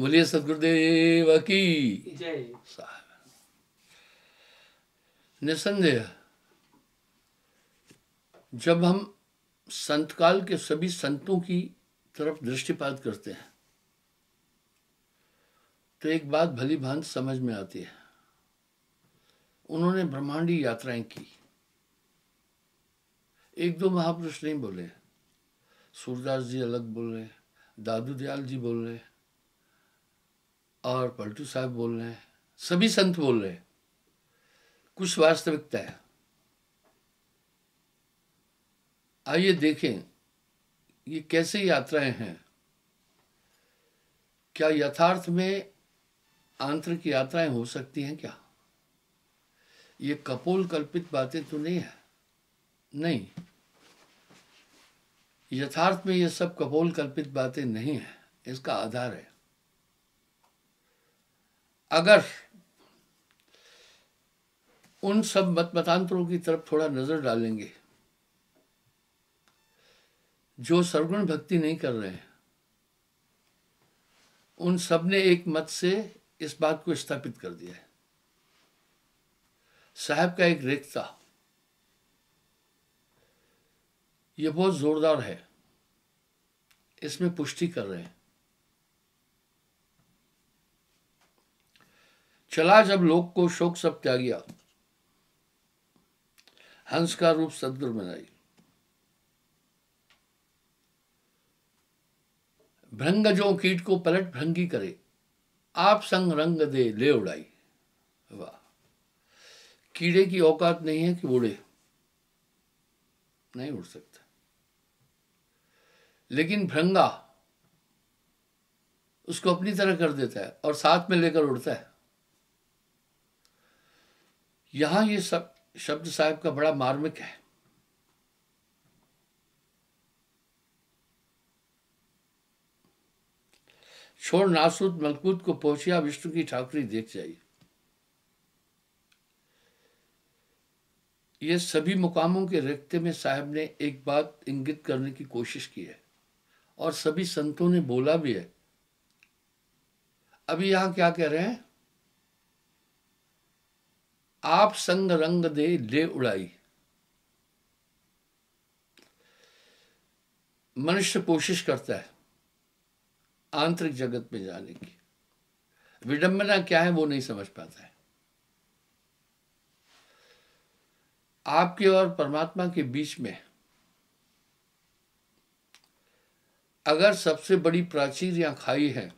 बोलिए सदगुरुदेव की निसंदेह जब हम संतकाल के सभी संतों की तरफ दृष्टिपात करते हैं तो एक बात भली भांत समझ में आती है उन्होंने ब्रह्मांडी यात्राएं की एक दो महापुरुष नहीं बोले सूरदास जी अलग बोल रहे दादू दयाल जी बोल रहे हैं और पलटू साहब बोल रहे हैं सभी संत बोल रहे हैं कुछ वास्तविकता है आइए देखें ये कैसे यात्राएं हैं क्या यथार्थ में आंतरिक यात्राएं हो सकती हैं क्या ये कपोल कल्पित बातें तो नहीं है नहीं यथार्थ में ये सब कपोल कल्पित बातें नहीं है इसका आधार है अगर उन सब मत मतांतरों की तरफ थोड़ा नजर डालेंगे जो सर्वगुण भक्ति नहीं कर रहे हैं उन सब ने एक मत से इस बात को स्थापित कर दिया है साहब का एक रेखता यह बहुत जोरदार है इसमें पुष्टि कर रहे हैं चला जब लोक को शोक सब त्यागिया हंस का रूप सदगुर बनाई भ्रंग जो कीट को पलट भ्रंगी करे आप संग रंग दे ले उड़ाई वाह कीड़े की औकात नहीं है कि उड़े नहीं उड़ सकता लेकिन भ्रंगा उसको अपनी तरह कर देता है और साथ में लेकर उड़ता है यहां ये सब शब्द साहब का बड़ा मार्मिक है छोड़ नासूद मलकूत को पहुंचिया विष्णु की ठाकुरी देख जाइए ये सभी मुकामों के रिश्ते में साहब ने एक बात इंगित करने की कोशिश की है और सभी संतों ने बोला भी है अभी यहां क्या कह रहे हैं आप संग रंग दे ले उड़ाई मनुष्य कोशिश करता है आंतरिक जगत में जाने की विडंबना क्या है वो नहीं समझ पाता है आपके और परमात्मा के बीच में अगर सबसे बड़ी प्राचीर या खाई है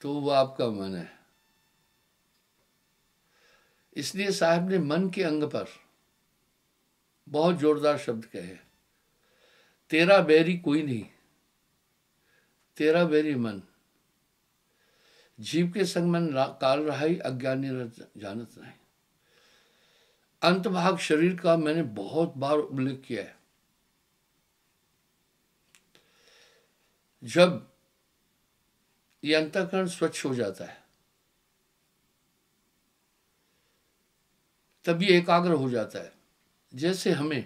तो वो आपका मन है इसलिए साहब ने मन के अंग पर बहुत जोरदार शब्द कहे तेरा बैरी कोई नहीं तेरा बैरी मन जीव के संग मन काल रहा अज्ञानी जानत नहीं अंत भाग शरीर का मैंने बहुत बार उल्लेख किया है जब ये अंतकरण स्वच्छ हो जाता है तभी एकाग्र हो जाता है जैसे हमें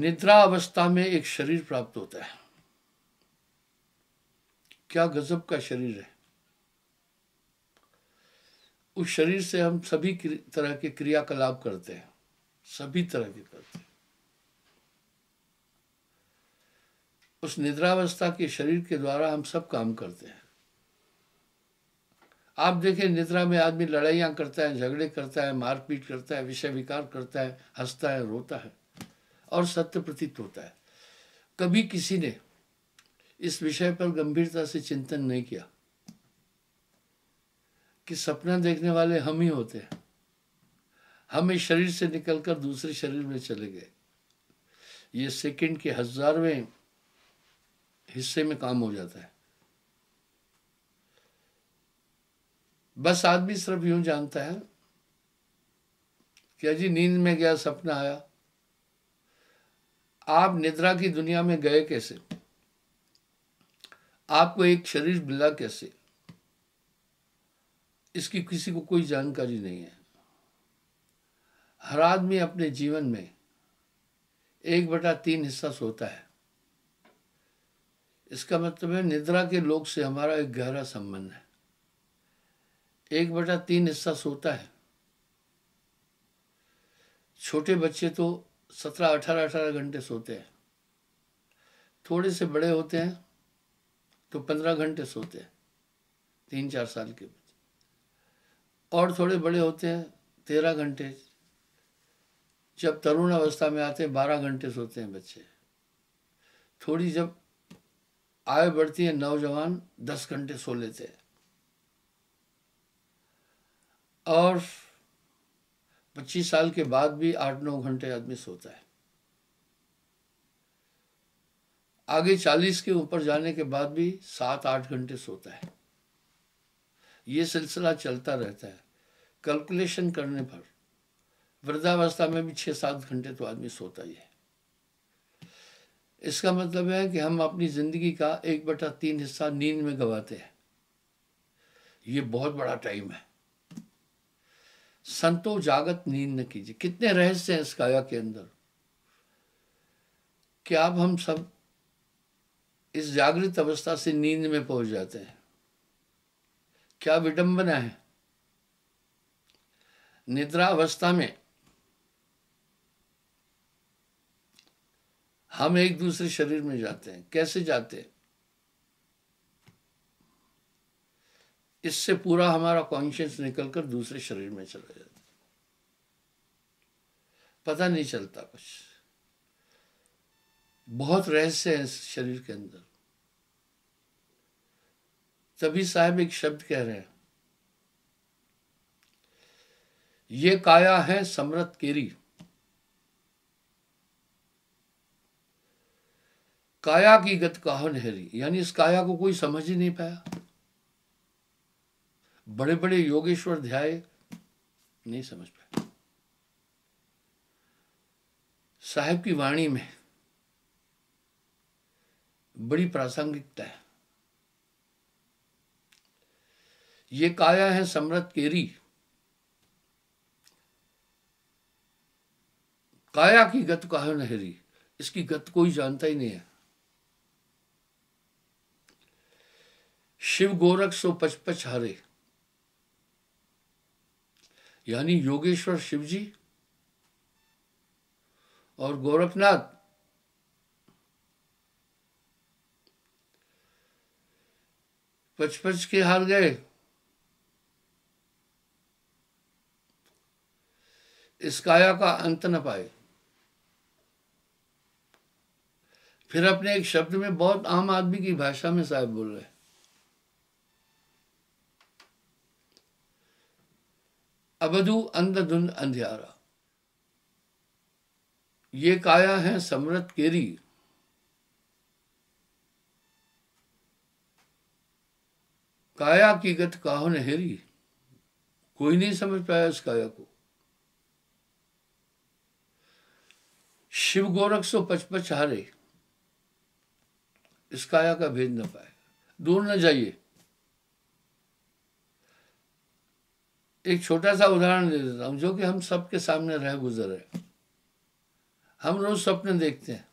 निद्रा अवस्था में एक शरीर प्राप्त होता है क्या गजब का शरीर है उस शरीर से हम सभी तरह के क्रियाकलाप करते हैं सभी तरह के करते हैं उस निद्रावस्था के शरीर के द्वारा हम सब काम करते हैं आप देखें निद्रा में आदमी लड़ाइयाँ करता है झगड़े करता है मारपीट करता है विषय विकार करता है हंसता है रोता है और सत्य प्रतीत होता है कभी किसी ने इस विषय पर गंभीरता से चिंतन नहीं किया कि सपना देखने वाले हम ही होते हैं हम इस शरीर से निकलकर दूसरे शरीर में चले गए ये सेकंड के हजारवें हिस्से में काम हो जाता है बस आदमी सिर्फ यूं जानता है क्या जी नींद में गया सपना आया आप निद्रा की दुनिया में गए कैसे आपको एक शरीर मिला कैसे इसकी किसी को कोई जानकारी नहीं है हर आदमी अपने जीवन में एक बटा तीन हिस्सा सोता है इसका मतलब है निद्रा के लोग से हमारा एक गहरा संबंध है एक बटा तीन हिस्सा सोता है छोटे बच्चे तो सत्रह अठारह अठारह घंटे सोते हैं थोड़े से बड़े होते हैं तो पंद्रह घंटे सोते हैं तीन चार साल के बच्चे और थोड़े बड़े होते हैं तेरह घंटे जब तरुण अवस्था में आते हैं बारह घंटे सोते हैं बच्चे थोड़ी जब आय बढ़ती है नौजवान दस घंटे सो लेते हैं और पच्चीस साल के बाद भी आठ नौ घंटे आदमी सोता है आगे चालीस के ऊपर जाने के बाद भी सात आठ घंटे सोता है ये सिलसिला चलता रहता है कैलकुलेशन करने पर वृद्धावस्था में भी छः सात घंटे तो आदमी सोता ही है इसका मतलब है कि हम अपनी ज़िंदगी का एक बटा तीन हिस्सा नींद में गंवाते हैं ये बहुत बड़ा टाइम है संतो जागत नींद न कीजिए कितने रहस्य हैं इस काया के अंदर कि आप हम सब इस जागृत अवस्था से नींद में पहुंच जाते हैं क्या विडंबना है निद्रा अवस्था में हम एक दूसरे शरीर में जाते हैं कैसे जाते हैं इससे पूरा हमारा कॉन्शियस निकलकर दूसरे शरीर में चला जाता पता नहीं चलता कुछ बहुत रहस्य है इस शरीर के अंदर तभी साहब एक शब्द कह रहे हैं ये काया है समरत केरी काया की गत काहन हैरी यानी इस काया को कोई समझ ही नहीं पाया बड़े बड़े योगेश्वर ध्याय नहीं समझ पाए साहेब की वाणी में बड़ी प्रासंगिकता है ये काया है समृत केरी काया की गत कहा नहरी इसकी गत कोई जानता ही नहीं है शिव गोरख सो पचपच हरे यानी योगेश्वर शिव जी और गोरखनाथ पचपच के हार गए इस काया का अंत न पाए फिर अपने एक शब्द में बहुत आम आदमी की भाषा में साहब बोल रहे हैं अबधु अंधधुंध अंधियारा ये काया है समृत केरी काया की गत काहो नहेरी कोई नहीं समझ पाया इस काया को शिव गोरख सो पचपच हारे इस काया का भेद न पाए दूर न जाइए एक छोटा सा उदाहरण दे देता हूँ जो कि हम सबके सामने रह गुजर है हम रोज सपने देखते हैं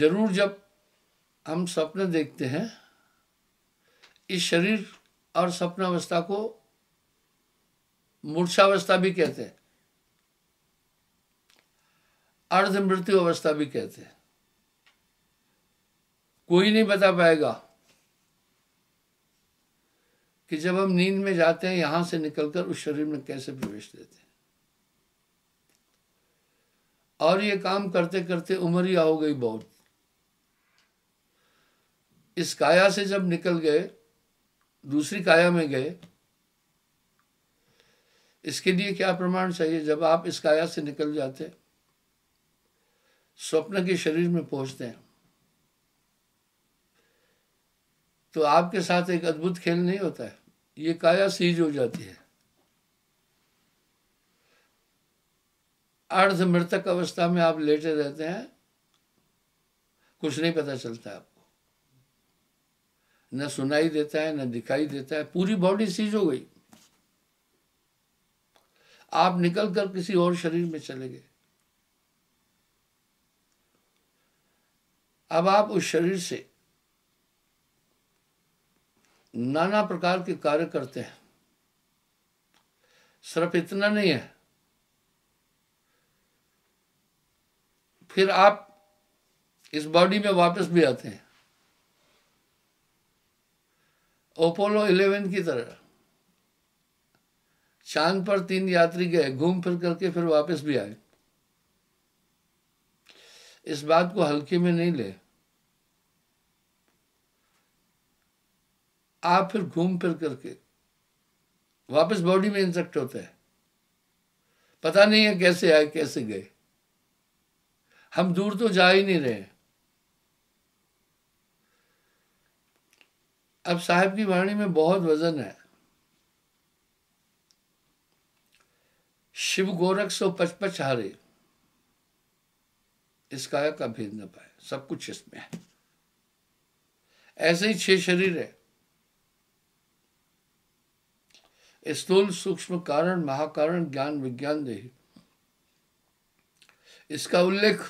जरूर जब हम सपने देखते हैं इस शरीर और सपनावस्था को मूर्छावस्था भी कहते हैं अर्ध मृत्यु अवस्था भी कहते हैं कोई नहीं बता पाएगा कि जब हम नींद में जाते हैं यहां से निकलकर उस शरीर में कैसे प्रवेश देते हैं और ये काम करते करते उम्र ही हो गई बहुत इस काया से जब निकल गए दूसरी काया में गए इसके लिए क्या प्रमाण चाहिए जब आप इस काया से निकल जाते स्वप्न के शरीर में पहुंचते हैं तो आपके साथ एक अद्भुत खेल नहीं होता है ये काया सीज हो जाती है अर्ध मृतक अवस्था में आप लेटे रहते हैं कुछ नहीं पता चलता आपको न सुनाई देता है न दिखाई देता है पूरी बॉडी सीज हो गई आप निकल कर किसी और शरीर में चले गए अब आप उस शरीर से नाना प्रकार के कार्य करते हैं सिर्फ इतना नहीं है फिर आप इस बॉडी में वापस भी आते हैं ओपोलो इलेवन की तरह चांद पर तीन यात्री गए घूम फिर करके फिर वापस भी आए इस बात को हल्के में नहीं ले आप फिर घूम फिर करके वापस बॉडी में इंसेक्ट होते हैं पता नहीं है कैसे आए कैसे गए हम दूर तो जा ही नहीं रहे अब साहब की वाणी में बहुत वजन है शिव गोरख सो पचपच हारे इस काया का भेद न पाए सब कुछ इसमें है ऐसे ही छह शरीर है स्थूल सूक्ष्म कारण महाकारण ज्ञान विज्ञान दे इसका उल्लेख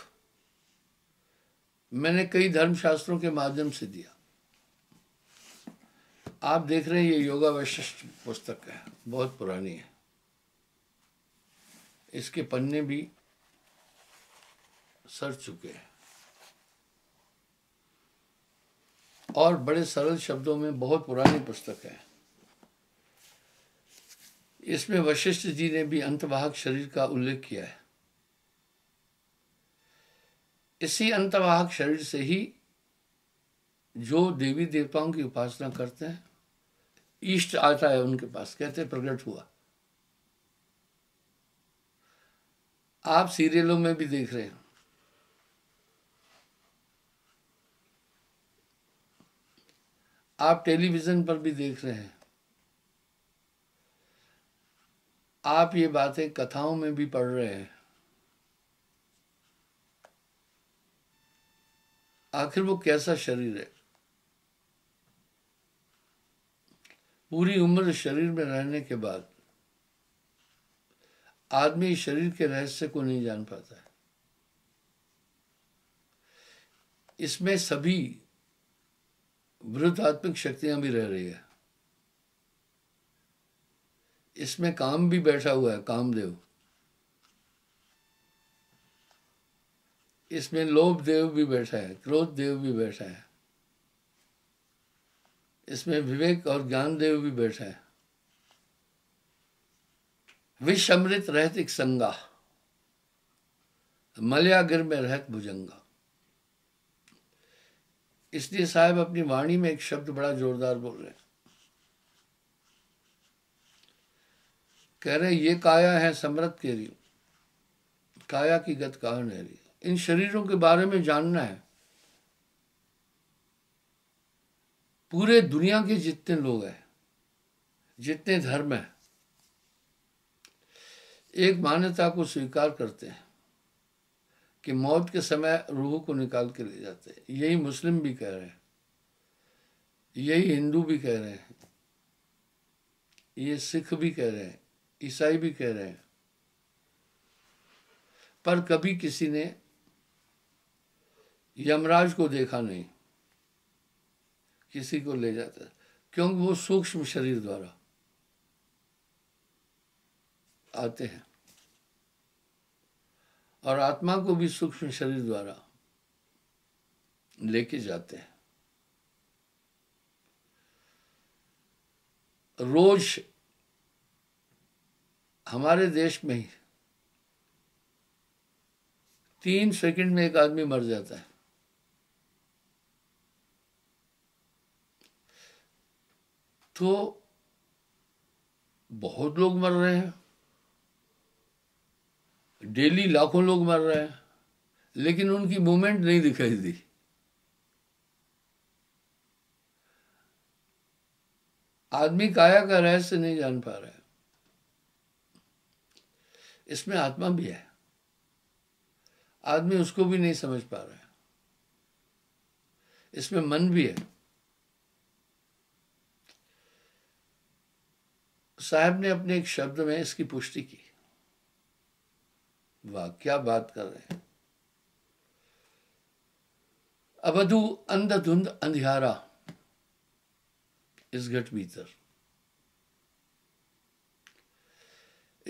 मैंने कई धर्मशास्त्रों के माध्यम से दिया आप देख रहे हैं ये योगा वैशिष्ट पुस्तक है बहुत पुरानी है इसके पन्ने भी सर चुके हैं और बड़े सरल शब्दों में बहुत पुरानी पुस्तक है इसमें वशिष्ठ जी ने भी अंतवाहक शरीर का उल्लेख किया है इसी अंतवाहक शरीर से ही जो देवी देवताओं की उपासना करते हैं ईष्ट आता है उनके पास कहते प्रकट हुआ आप सीरियलों में भी देख रहे हैं आप टेलीविजन पर भी देख रहे हैं आप ये बातें कथाओं में भी पढ़ रहे हैं आखिर वो कैसा शरीर है पूरी उम्र शरीर में रहने के बाद आदमी शरीर के रहस्य को नहीं जान पाता है इसमें सभी वृद्धात्मक शक्तियां भी रह रही है इसमें काम भी बैठा हुआ है कामदेव इसमें लोभ देव भी बैठा है क्रोध देव भी बैठा है इसमें विवेक और ज्ञान देव भी बैठा है विषमृत रहत एक संगा मलयागिर में रहत भुजंगा इसलिए साहब अपनी वाणी में एक शब्द बड़ा जोरदार बोल रहे हैं कह रहे ये काया है समृत के लिए काया की गत कहा रही इन शरीरों के बारे में जानना है पूरे दुनिया के जितने लोग हैं जितने धर्म हैं एक मान्यता को स्वीकार करते हैं कि मौत के समय रूह को निकाल के ले जाते हैं यही मुस्लिम भी कह रहे हैं यही हिंदू भी कह रहे हैं ये सिख भी कह रहे हैं ईसाई भी कह रहे हैं पर कभी किसी ने यमराज को देखा नहीं किसी को ले जाता क्योंकि वो सूक्ष्म शरीर द्वारा आते हैं और आत्मा को भी सूक्ष्म शरीर द्वारा लेके जाते हैं रोज हमारे देश में ही तीन सेकंड में एक आदमी मर जाता है तो बहुत लोग मर रहे हैं डेली लाखों लोग मर रहे हैं लेकिन उनकी मूवमेंट नहीं दिखाई दी आदमी काया का रहस्य नहीं जान पा रहा है इसमें आत्मा भी है आदमी उसको भी नहीं समझ पा रहा है इसमें मन भी है साहब ने अपने एक शब्द में इसकी पुष्टि की वाह क्या बात कर रहे हैं अबधु अंधधुंध अंधियारा इस घट भीतर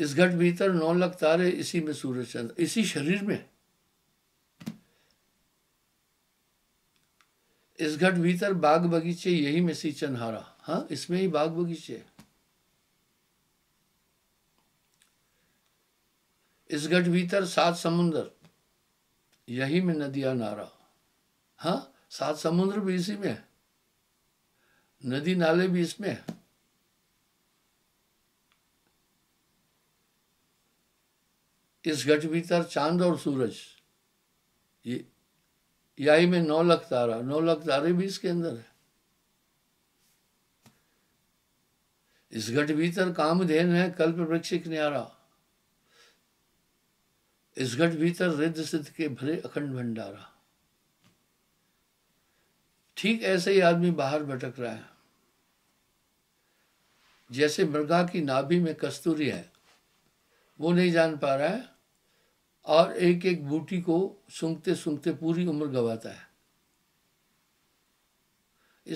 इस घट भीतर नौ लख तारे इसी में सूर्य चंद्र इसी शरीर में इस घट भीतर बाग बगीचे यही में सी चनहारा हाँ इसमें ही बाग बगीचे इस घट भीतर सात समुंदर यही में नदिया नारा हाँ सात समुद्र भी इसी में नदी नाले भी इसमें है इस घट भीतर चांद और सूरज ये याही में नौ लख तारा नौ लख तारे भी इसके अंदर है इस घट भीतर कामधेन है कल्प वृक्ष न्यारा इस घट भीतर रिद्ध सिद्ध के भरे अखंड भंडारा ठीक ऐसे ही आदमी बाहर भटक रहा है जैसे मृगा की नाभि में कस्तूरी है वो नहीं जान पा रहा है और एक एक बूटी को सूंघते सूंघते पूरी उम्र गवाता है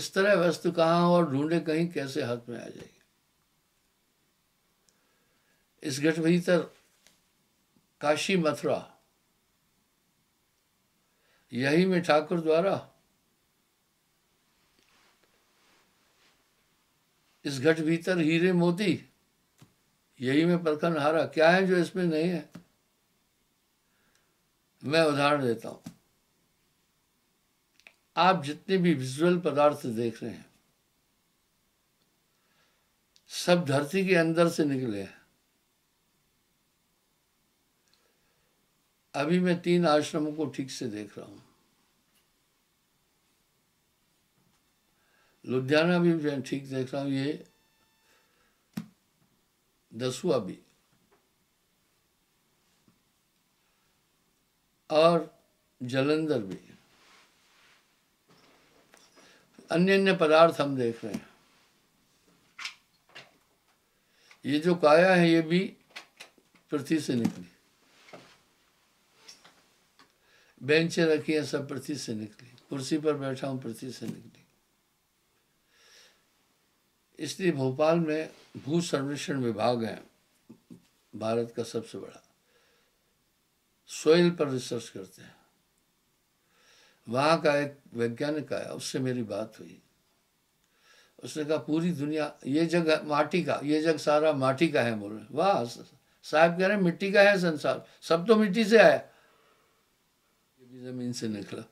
इस तरह वस्तु कहाँ और ढूंढे कहीं कैसे हाथ में आ जाएगी इस घट भीतर काशी मथुरा यही में ठाकुर द्वारा इस घट भीतर हीरे मोती यही में परखन हारा क्या है जो इसमें नहीं है मैं उदाहरण देता हूं आप जितने भी विजुअल पदार्थ देख रहे हैं सब धरती के अंदर से निकले हैं अभी मैं तीन आश्रमों को ठीक से देख रहा हूं लुधियाना भी मैं ठीक देख रहा हूं ये दसुआ भी और जलंधर भी अन्य अन्य पदार्थ हम देख रहे हैं ये जो काया है ये भी पृथ्वी से निकली बेंचे रखी है सब पृथ्वी से निकली कुर्सी पर बैठा हूं पृथ्वी से निकली इसलिए भोपाल में भू सर्वेक्षण विभाग है भारत का सबसे बड़ा सोयल पर रिसर्च करते हैं वहाँ का एक वैज्ञानिक आया उससे मेरी बात हुई उसने कहा पूरी दुनिया ये जग माटी का ये जग सारा माटी का है बोल वाह साहब कह रहे मिट्टी का है संसार सब तो मिट्टी से आया ये भी जमीन से निकला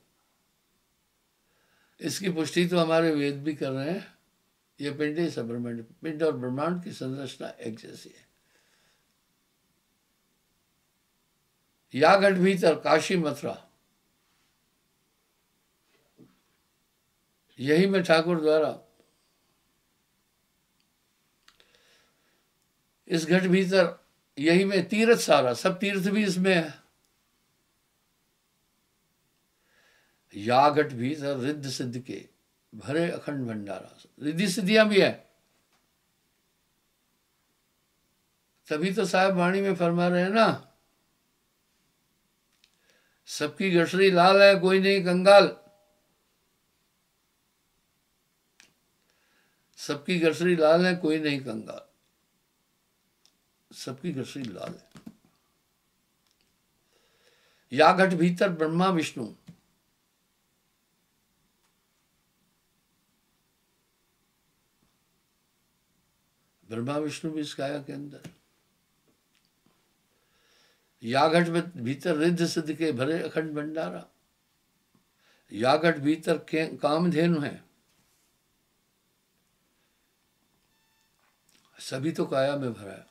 इसकी पुष्टि तो हमारे वेद भी कर रहे हैं ये पिंड ही सब ब्रह्मांड पिंड और ब्रह्मांड की संरचना एक जैसी है यागढ़ भीतर काशी मथुरा यही में ठाकुर द्वारा इस घट भीतर यही में तीर्थ सारा सब तीर्थ भी इसमें है या घट भीतर रिद्ध सिद्ध के भरे अखंड भंडारा रिद्धि सिद्धियां भी है तभी तो साहब वाणी में फरमा रहे हैं ना सबकी घसड़ी लाल है कोई नहीं कंगाल सबकी घसड़ी लाल है कोई नहीं कंगाल सबकी घसड़ी लाल है या घट भीतर ब्रह्मा विष्णु ब्रह्मा विष्णु भी इस काया के अंदर यागट में भीतर रिद्ध सिद्ध के भरे अखंड भंडारा यागट भीतर के कामधेनु है सभी तो काया में भरा है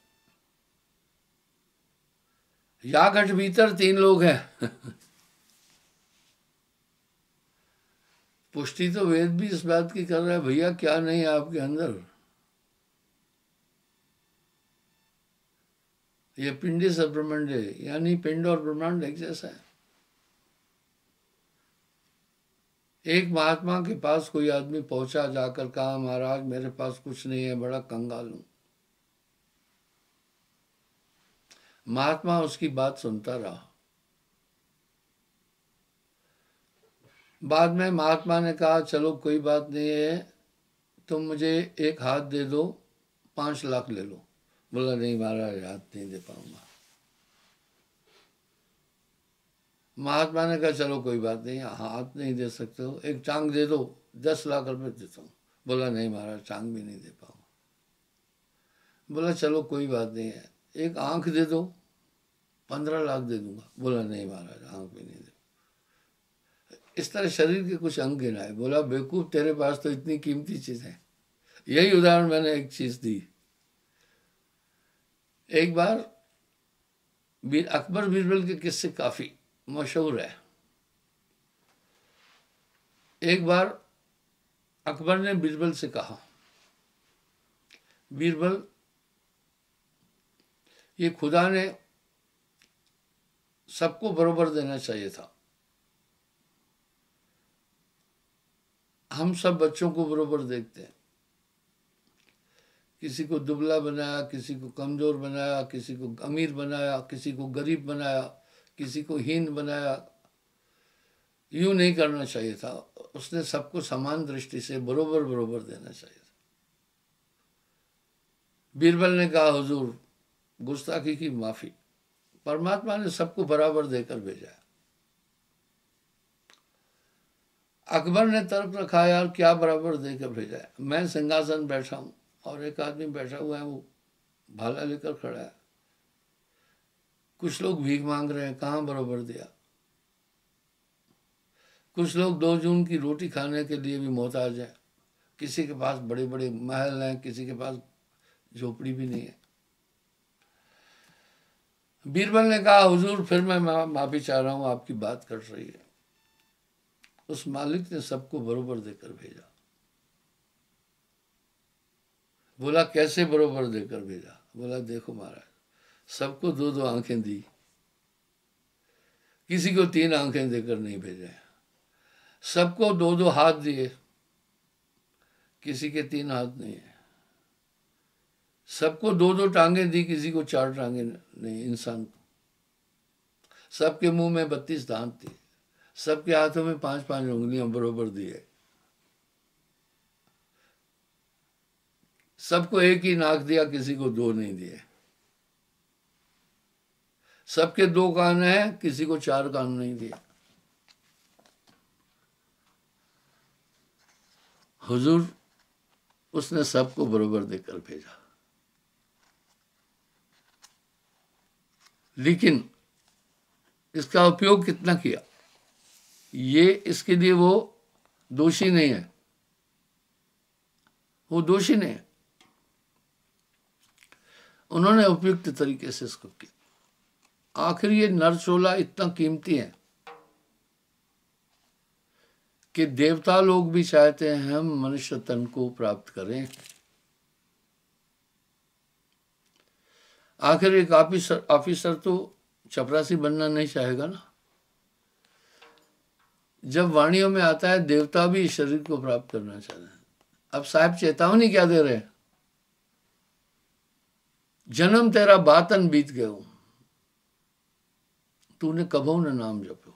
यागट भीतर तीन लोग हैं पुष्टि तो वेद भी इस बात की कर रहा है भैया क्या नहीं है आपके अंदर ये पिंडी सब ब्रह्मांड यानी पिंड और ब्रह्मांड एक जैसा है एक महात्मा के पास कोई आदमी पहुंचा जाकर कहा महाराज मेरे पास कुछ नहीं है बड़ा कंगाल हूं महात्मा उसकी बात सुनता रहा बाद में महात्मा ने कहा चलो कोई बात नहीं है तुम मुझे एक हाथ दे दो पांच लाख ले लो बोला नहीं महाराज हाथ नहीं दे पाऊंगा महात्मा ने कहा चलो कोई बात नहीं हाँ, हाथ नहीं दे सकते हो एक टांग दे दो दस लाख रुपए देता हूँ बोला नहीं महाराज टांग भी नहीं दे पाऊंगा बोला चलो कोई बात नहीं है एक आंख दे दो पंद्रह लाख दे दूंगा बोला नहीं महाराज आंख भी नहीं दे इस तरह शरीर के कुछ अंग गिनाए बोला बेवकूफ़ तेरे पास तो इतनी कीमती चीज़ है यही उदाहरण मैंने एक चीज़ दी एक बार बीर अकबर बीरबल के किस्से काफ़ी मशहूर है एक बार अकबर ने बीरबल से कहा बीरबल ये खुदा ने सबको बरोबर देना चाहिए था हम सब बच्चों को बरोबर देखते हैं किसी को दुबला बनाया किसी को कमज़ोर बनाया किसी को अमीर बनाया किसी को गरीब बनाया किसी को हीन बनाया यूँ नहीं करना चाहिए था उसने सबको समान दृष्टि से बरोबर बरोबर देना चाहिए था बीरबल ने कहा हुजूर गुस्ताखी की माफ़ी परमात्मा ने सबको बराबर देकर भेजा अकबर ने तर्क रखा यार क्या बराबर देकर भेजा है मैं सिंहासन बैठा हूँ और एक आदमी बैठा हुआ है वो भाला लेकर खड़ा है कुछ लोग भीख मांग रहे हैं कहाँ बराबर दिया कुछ लोग दो जून की रोटी खाने के लिए भी मोहताज हैं किसी के पास बड़े बड़े महल हैं किसी के पास झोपड़ी भी नहीं है बीरबल ने कहा हुजूर फिर मैं माफी चाह रहा हूँ आपकी बात कट रही है उस मालिक ने सबको बरोबर देकर भेजा बोला कैसे बरोबर देकर भेजा बोला देखो महाराज सबको दो दो आंखें दी किसी को तीन आंखें देकर नहीं भेजे सबको दो दो हाथ दिए किसी के तीन हाथ नहीं है सबको दो दो टांगे दी किसी को चार टांगे नहीं इंसान को सबके मुंह में बत्तीस दांत थे सबके हाथों में पांच पांच उंगलियां बरोबर दी है सबको एक ही नाक दिया किसी को दो नहीं दिए सबके दो कान हैं किसी को चार कान नहीं दिए हुजूर उसने सबको बरोबर देकर भेजा लेकिन इसका उपयोग कितना किया ये इसके लिए वो दोषी नहीं है वो दोषी नहीं है उन्होंने उपयुक्त तरीके से इसको किया आखिर ये नरचोला इतना कीमती है कि देवता लोग भी चाहते हैं हम मनुष्य तन को प्राप्त करें आखिर एक ऑफिसर ऑफिसर तो चपरासी बनना नहीं चाहेगा ना जब वाणियों में आता है देवता भी शरीर को प्राप्त करना चाहते हैं अब साहब चेतावनी क्या दे रहे हैं जन्म तेरा बातन बीत गयो तूने कभो ने नाम जपो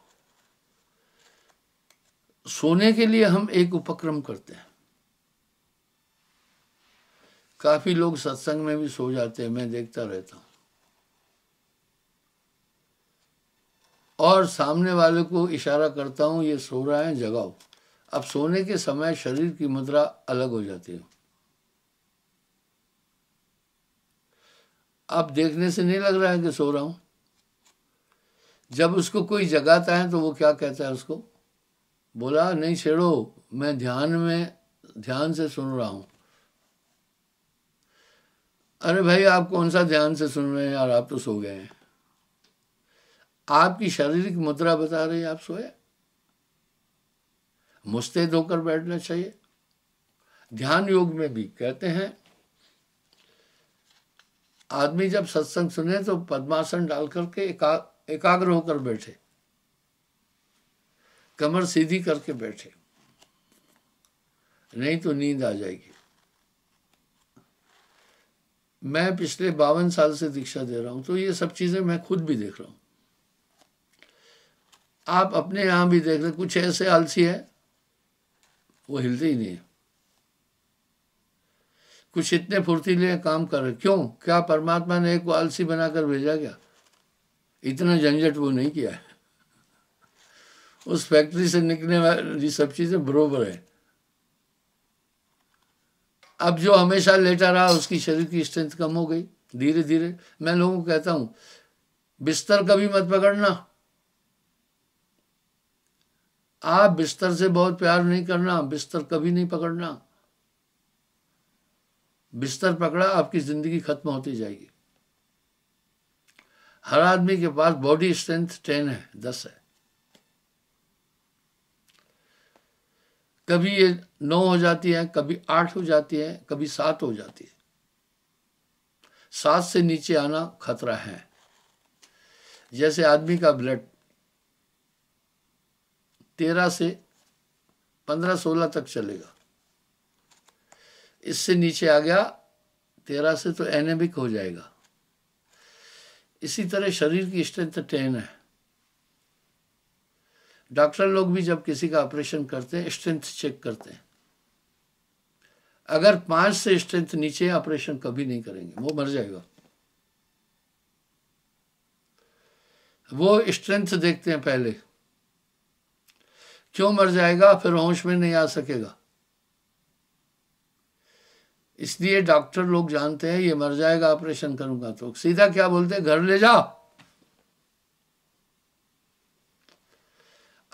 सोने के लिए हम एक उपक्रम करते हैं काफी लोग सत्संग में भी सो जाते हैं मैं देखता रहता हूं और सामने वाले को इशारा करता हूं ये सो रहा है जगाओ अब सोने के समय शरीर की मुद्रा अलग हो जाती है अब देखने से नहीं लग रहा है कि सो रहा हूं जब उसको कोई जगाता है तो वो क्या कहता है उसको बोला नहीं छेड़ो मैं ध्यान में ध्यान से सुन रहा हूं अरे भाई आप कौन सा ध्यान से सुन रहे हैं यार आप तो सो गए हैं आपकी शारीरिक मुद्रा बता रही है आप सोए मुस्तैद होकर बैठना चाहिए ध्यान योग में भी कहते हैं आदमी जब सत्संग सुने तो पद्मासन डाल करके एका, एकाग्र होकर बैठे कमर सीधी करके बैठे नहीं तो नींद आ जाएगी मैं पिछले बावन साल से दीक्षा दे रहा हूं तो ये सब चीजें मैं खुद भी देख रहा हूं आप अपने यहां भी देख रहे कुछ ऐसे आलसी है वो हिलते ही नहीं है कुछ इतने फुर्तीले काम कर रहे क्यों क्या परमात्मा ने एक आलसी बनाकर भेजा क्या इतना झंझट वो नहीं किया उस फैक्ट्री से निकलने वाली सब चीज़ें बरोबर है अब जो हमेशा लेटा रहा उसकी शरीर की स्ट्रेंथ कम हो गई धीरे धीरे मैं लोगों को कहता हूं बिस्तर कभी मत पकड़ना आप बिस्तर से बहुत प्यार नहीं करना बिस्तर कभी नहीं पकड़ना बिस्तर पकड़ा आपकी ज़िंदगी खत्म होती जाएगी हर आदमी के पास बॉडी स्ट्रेंथ टेन है दस है कभी ये नौ हो जाती है कभी आठ हो जाती है कभी सात हो जाती है सात से नीचे आना खतरा है जैसे आदमी का ब्लड तेरह से पंद्रह सोलह तक चलेगा इससे नीचे आ गया तेरह से तो एनेमिक हो जाएगा इसी तरह शरीर की स्ट्रेंथ टेन है डॉक्टर लोग भी जब किसी का ऑपरेशन करते हैं स्ट्रेंथ चेक करते हैं अगर पांच से स्ट्रेंथ नीचे ऑपरेशन कभी नहीं करेंगे वो मर जाएगा वो स्ट्रेंथ देखते हैं पहले क्यों मर जाएगा फिर होश में नहीं आ सकेगा इसलिए डॉक्टर लोग जानते हैं ये मर जाएगा ऑपरेशन करूंगा तो सीधा क्या बोलते घर ले जा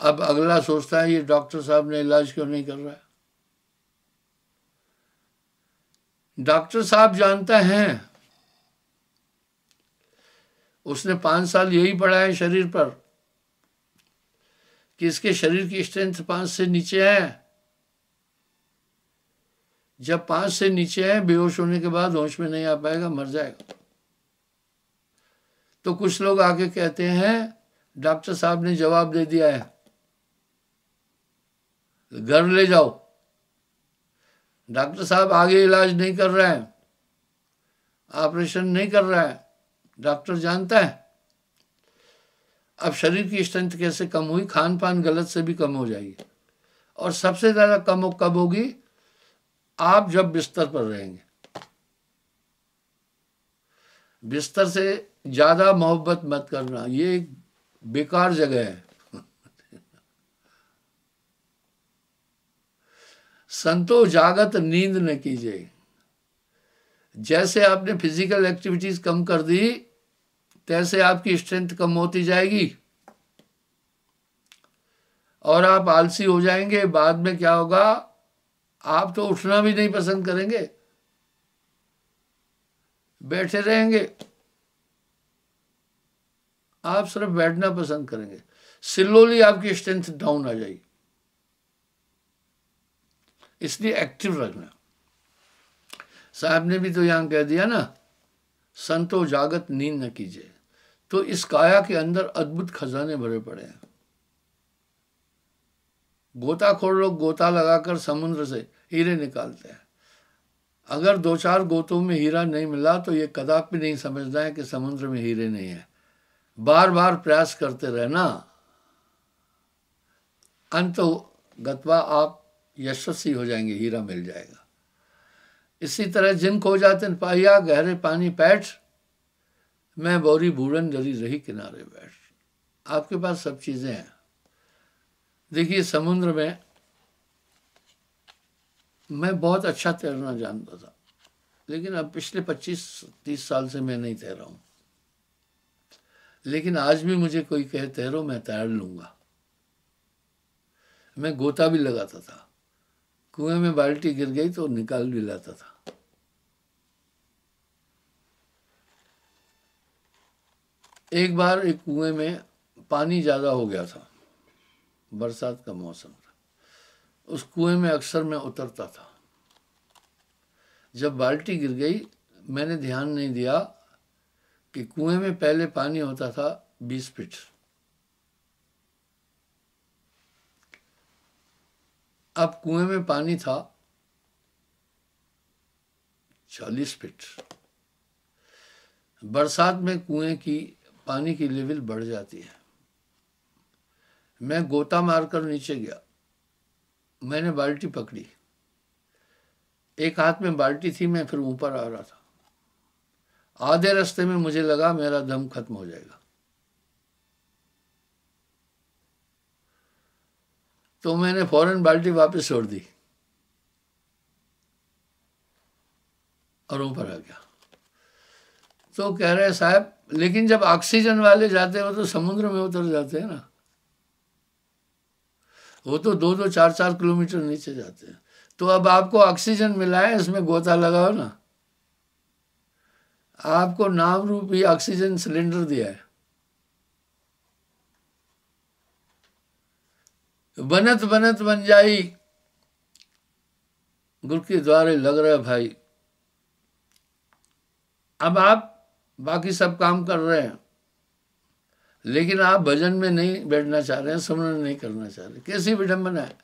अब अगला सोचता है ये डॉक्टर साहब ने इलाज क्यों नहीं कर रहा है डॉक्टर साहब जानता है उसने पांच साल यही पढ़ा है शरीर पर कि इसके शरीर की स्ट्रेंथ पांच से नीचे है जब पांच से नीचे है बेहोश होने के बाद होश में नहीं आ पाएगा मर जाएगा तो कुछ लोग आके कहते हैं डॉक्टर साहब ने जवाब दे दिया है घर ले जाओ डॉक्टर साहब आगे इलाज नहीं कर रहे हैं ऑपरेशन नहीं कर रहा है डॉक्टर जानता है अब शरीर की स्ट्रेंथ कैसे कम हुई खान पान गलत से भी कम हो जाएगी और सबसे ज़्यादा कम कब होगी आप जब बिस्तर पर रहेंगे बिस्तर से ज्यादा मोहब्बत मत करना ये एक बेकार जगह है संतो जागत नींद न कीजिए जैसे आपने फिजिकल एक्टिविटीज कम कर दी तैसे आपकी स्ट्रेंथ कम होती जाएगी और आप आलसी हो जाएंगे बाद में क्या होगा आप तो उठना भी नहीं पसंद करेंगे बैठे रहेंगे आप सिर्फ बैठना पसंद करेंगे स्लोली आपकी स्ट्रेंथ डाउन आ जाएगी इसलिए एक्टिव रखना साहब ने भी तो यहां कह दिया ना संतो जागत नींद न कीजिए तो इस काया के अंदर अद्भुत खजाने भरे पड़े हैं गोताखोर लोग गोता लगाकर समुद्र से हीरे निकालते हैं अगर दो चार गोतों में हीरा नहीं मिला तो ये कदापि नहीं समझना है कि समुद्र में हीरे नहीं है बार बार प्रयास करते रहना अंत गतवा आप यशस्वी हो जाएंगे हीरा मिल जाएगा इसी तरह जिन खो जाते पाहिया गहरे पानी पैठ मैं बोरी भूडन जरी रही किनारे बैठ आपके पास सब चीज़ें हैं देखिए समुद्र में मैं बहुत अच्छा तैरना जानता था लेकिन अब पिछले 25-30 साल से मैं नहीं तैरा हूं हूँ लेकिन आज भी मुझे कोई कहे तैरो मैं तैर लूंगा मैं गोता भी लगाता था कुएं में बाल्टी गिर गई तो निकाल भी लाता था एक बार एक कुएं में पानी ज़्यादा हो गया था बरसात का मौसम था उस कुएं में अक्सर मैं उतरता था जब बाल्टी गिर गई मैंने ध्यान नहीं दिया कि कुएं में पहले पानी होता था बीस फीट अब कुएं में पानी था चालीस फिट बरसात में कुएं की पानी की लेवल बढ़ जाती है मैं गोता मारकर नीचे गया मैंने बाल्टी पकड़ी एक हाथ में बाल्टी थी मैं फिर ऊपर आ रहा था आधे रास्ते में मुझे लगा मेरा दम खत्म हो जाएगा तो मैंने फौरन बाल्टी वापस छोड़ दी और ऊपर आ गया तो कह रहे साहब लेकिन जब ऑक्सीजन वाले जाते हो तो समुद्र में उतर जाते हैं ना वो तो दो दो चार चार किलोमीटर नीचे जाते हैं तो अब आपको ऑक्सीजन मिला है इसमें गोता लगाओ ना आपको नाम रूप ही ऑक्सीजन सिलेंडर दिया है बनत बनत बन जाई गुरु के द्वारे लग रहा है भाई अब आप बाकी सब काम कर रहे हैं लेकिन आप भजन में नहीं बैठना चाह रहे हैं स्मरण नहीं करना चाह रहे कैसी विडंबना है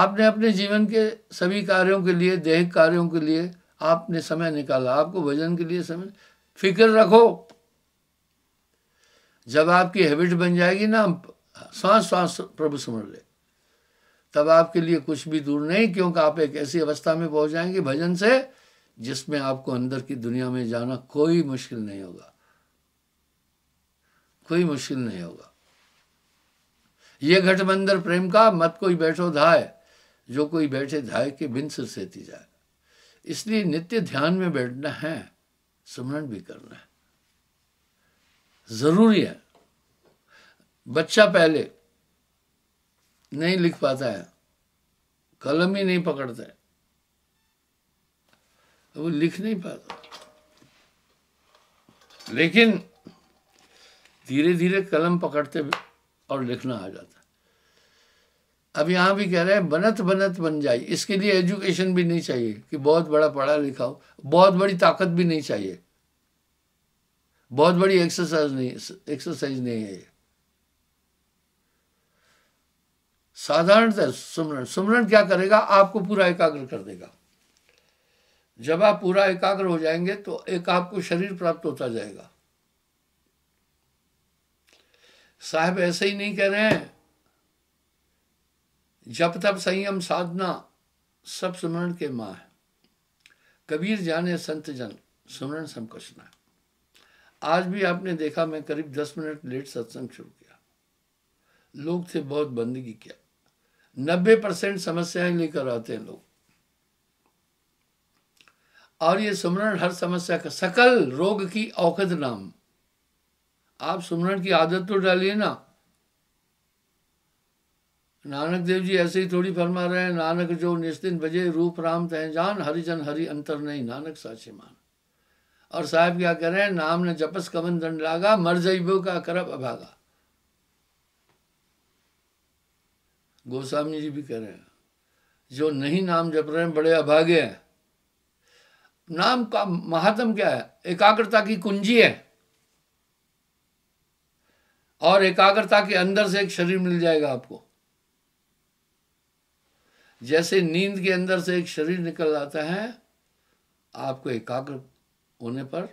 आपने अपने जीवन के सभी कार्यों के लिए देह कार्यों के लिए आपने समय निकाला आपको भजन के लिए समय फिक्र रखो जब आपकी हैबिट बन जाएगी ना श्वास श्वास प्रभु सुमर ले तब आपके लिए कुछ भी दूर नहीं क्योंकि आप एक ऐसी अवस्था में पहुंच जाएंगे भजन से जिसमें आपको अंदर की दुनिया में जाना कोई मुश्किल नहीं होगा कोई मुश्किल नहीं होगा ये घटबंधन प्रेम का मत कोई बैठो धाय जो कोई बैठे धाय के बिन सिर सेती जाए इसलिए नित्य ध्यान में बैठना है सुमरण भी करना है जरूरी है बच्चा पहले नहीं लिख पाता है कलम ही नहीं पकड़ता है वो लिख नहीं पाता लेकिन धीरे धीरे कलम पकड़ते और लिखना आ जाता अब यहाँ भी कह रहे हैं बनत बनत बन जाए इसके लिए एजुकेशन भी नहीं चाहिए कि बहुत बड़ा पढ़ा लिखा हो बहुत बड़ी ताकत भी नहीं चाहिए बहुत बड़ी एक्सरसाइज नहीं एक्सरसाइज नहीं है ये साधारणतः सुमरण सुमरण क्या करेगा आपको पूरा एकाग्र कर देगा जब आप पूरा एकाग्र हो जाएंगे तो एक आपको शरीर प्राप्त होता जाएगा साहब ऐसे ही नहीं कह रहे हैं जब तब संयम साधना सब सुमरण के माँ है कबीर जाने संत जन सुमरण सब कुछ ना आज भी आपने देखा मैं करीब दस मिनट लेट सत्संग शुरू किया लोग थे बहुत बंदगी किया नब्बे परसेंट समस्याएं लेकर आते हैं लोग और ये सुमरण हर समस्या का सकल रोग की औखद नाम आप सुमरन की आदत तो डालिए ना नानक देव जी ऐसे ही थोड़ी फरमा रहे हैं नानक जो निश्चिन बजे रूप राम तह जान हरिजन हरि अंतर नहीं नानक साचे मान और साहब क्या कह रहे हैं नाम ने जपस कमन दंड लागा मर जईबो का करब अभागा गोस्वामी जी भी कह रहे हैं जो नहीं नाम जप रहे हैं बड़े अभागे हैं नाम का महात्म क्या है एकाग्रता की कुंजी है और एकाग्रता के अंदर से एक शरीर मिल जाएगा आपको जैसे नींद के अंदर से एक शरीर निकल आता है आपको एकाग्र होने पर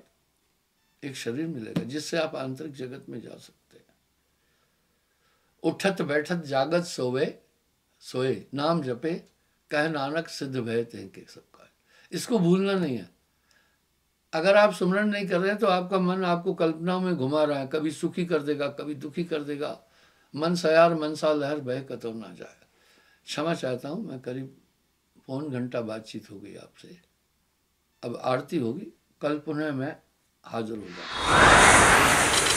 एक शरीर मिलेगा जिससे आप आंतरिक जगत में जा सकते हैं उठत बैठत जागत सोवे सोए नाम जपे कह नानक सिद्ध भय तह सबका इसको भूलना नहीं है अगर आप सुमरण नहीं कर रहे हैं तो आपका मन आपको कल्पनाओं में घुमा रहा है कभी सुखी कर देगा कभी दुखी कर देगा मन सयार मनसा लहर बह कतर ना जाए क्षमा चाहता हूँ मैं करीब पौन घंटा बातचीत हो गई आपसे अब आरती होगी कल पुनः मैं हाजिर हो जाऊँगा